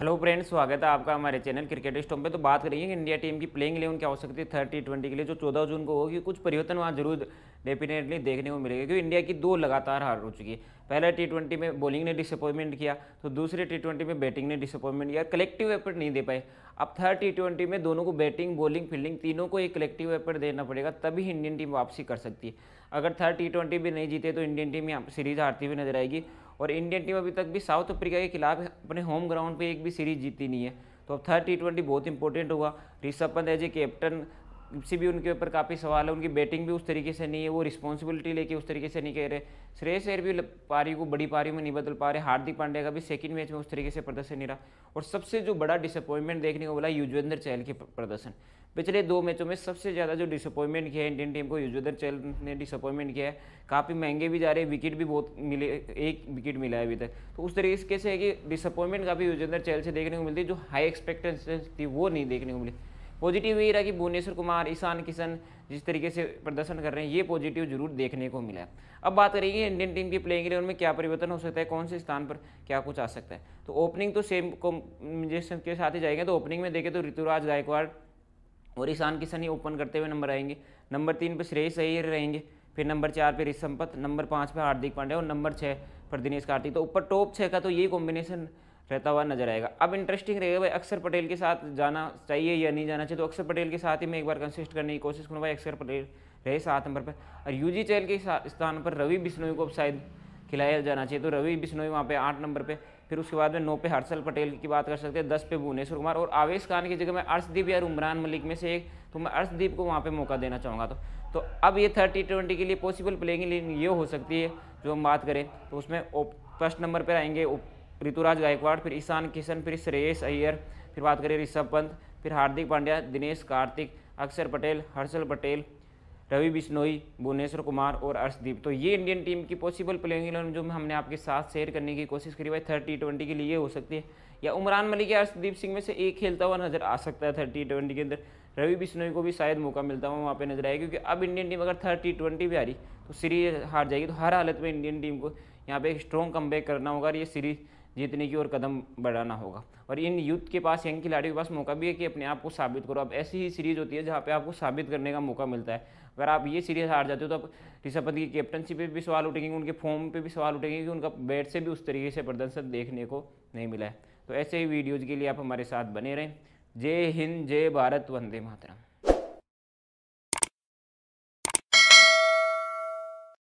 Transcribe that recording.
hello friends स्वागत है आपका हमारे चैनल क्रिकेट स्टॉम पे तो बात करेंगे इंडिया टीम की प्लेइंग इलेवन क्या हो सकती है थर्टी ट्वेंटी के लिए जो चौदह जून को होगी कुछ परिवर्तन वहाँ जरूर डेफिनेटली देखने को मिलेगा क्योंकि इंडिया की दो लगातार हार हो चुकी है पहला टी ट्वेंटी में बॉलिंग ने डिसअपॉइंटमेंट किया तो दूसरे टी ट्वेंटी में बैटिंग ने डिसअपॉइंटमेंट किया कलेक्टिव एफर्ट नहीं दे पाए अब थर्ड टी ट्वेंटी में दोनों को बैटिंग बॉलिंग फील्डिंग तीनों को एक कलेक्टिव एफर्ट देना पड़ेगा तभी इंडियन टीम वापसी कर सकती है अगर थर्ड टी ट्वेंटी भी नहीं जीते तो इंडियन टीम यहाँ सीरीज हारती हुई नजर आएगी और इंडियन टीम अभी तक भी साउथ अफ्रीका के खिलाफ अपने होम ग्राउंड पे एक भी सीरीज जीती नहीं है तो अब थर्ड टी ट्वेंटी बहुत इंपॉर्टेंट होगा Rishabh Pant as a captain से भी उनके ऊपर काफ़ी सवाल है उनकी बैटिंग भी उस तरीके से नहीं है वो रिस्पॉन्सिबिलिटी लेके उस तरीके से नहीं कह रहे श्रेयस एयर भी पारी को बड़ी पारी में नहीं बदल पा रहे हार्दिक पांड्या का भी सेकंड मैच में उस तरीके से प्रदर्शन नहीं रहा और सबसे जो बड़ा डिसअपॉइंटमेंट देखने को मिला युजवेंद्र चहल के प्रदर्शन पिछले दो मैचों में सबसे ज़्यादा जो डिसअपॉइंटमेंट किया है इंडियन टीम को युजवेंद्र चहल ने डिसअपॉइंटमेंट किया है काफ़ी महंगे भी जा रहे हैं विकेट भी बहुत मिले एक विकेट मिला है अभी तक तो उस तरीके से है कि डिसअपॉइंटमेंट काफ़ी युजवेंद्र चहल से देखने को मिलती है जो हाई एक्सपेक्टेंस थी वो नहीं देखने को मिली पॉजिटिव ये रहा कि भुवनेश्वर कुमार ईशान किशन जिस तरीके से प्रदर्शन कर रहे हैं ये पॉजिटिव जरूर देखने को मिला अब बात करेंगे इंडियन टीम की प्लेइंग इलेवन में क्या परिवर्तन हो सकता है कौन से स्थान पर क्या कुछ आ सकता है तो ओपनिंग तो सेम कॉम्बिनेशन के साथ ही जाएंगे तो ओपनिंग में देखें तो ऋतुराज गायकवाड़ और ईशान किशन ही ओपन करते हुए नंबर आएंगे नंबर तीन पर श्रेयस अय्यर रहेंगे फिर नंबर चार पर ऋषभ नंबर पाँच पर हार्दिक पांड्या और नंबर छः पर दिनेश कार्तिक तो ऊपर टॉप छः का तो यही कॉम्बिनेशन रहता हुआ नजर आएगा अब इंटरेस्टिंग रहेगा भाई अक्षर पटेल के साथ जाना चाहिए या नहीं जाना चाहिए तो अक्षर पटेल के साथ ही मैं एक बार कंसिस्ट करने की कोशिश करूँ भाई अक्षर पटेल रहे सात नंबर पर और यू जी चैल के स्थान पर रवि बिश्नोई को शायद खिलाया जाना चाहिए तो रवि बिश्नोई वहाँ पे आठ नंबर पे फिर उसके बाद में नौ पे हर्षल पटेल की बात कर सकते हैं दस पे भुवनेश्वर कुमार और आवेश खान की जगह मैं अर्शदीप या उमरान मलिक में से एक तो मैं अर्शदीप को वहाँ पे मौका देना चाहूँगा तो तो अब ये थर्टी ट्वेंटी के लिए पॉसिबल प्लेइंग लेकिन ये हो सकती है जो हम बात करें तो उसमें फर्स्ट नंबर पर आएंगे ऋतुराज गायकवाड़ फिर ईशान किशन फिर श्रेयस अय्यर फिर बात करें ऋषभ पंत फिर हार्दिक पांड्या दिनेश कार्तिक अक्षर पटेल हर्षल पटेल रवि बिश्नोई भुवनेश्वर कुमार और अर्शदीप तो ये इंडियन टीम की पॉसिबल प्लेइंग इलेवन जो हमने आपके साथ शेयर करने की कोशिश करी भाई थर्ड टी ट्वेंटी के लिए हो सकती है या उमरान मलिक या अर्शदीप सिंह में से एक खेलता हुआ नजर आ सकता है थर्ड टी ट्वेंटी के अंदर रवि बिश्नोई को भी शायद मौका मिलता हुआ वहाँ पर नजर आएगा क्योंकि अब इंडियन टीम अगर थर्ड टी ट्वेंटी भी रही तो सीरीज हार जाएगी तो हर हालत में इंडियन टीम को यहाँ पे एक स्ट्रॉन्ग कम करना होगा और ये सीरीज जीतने की ओर कदम बढ़ाना होगा और इन यूथ के पास यंग खिलाड़ियों के पास मौका भी है कि अपने आप को साबित करो अब ऐसी ही सीरीज़ होती है जहाँ पे आपको साबित करने का मौका मिलता है अगर आप ये सीरीज़ हार जाते हो तो आप ऋषभ की कैप्टनशिप पे भी सवाल उठेंगे उनके फॉर्म पे भी सवाल उठेंगे कि उनका बैट से भी उस तरीके से प्रदर्शन देखने को नहीं मिला है तो ऐसे ही वीडियोज़ के लिए आप हमारे साथ बने रहें जय हिंद जय भारत वंदे मातरम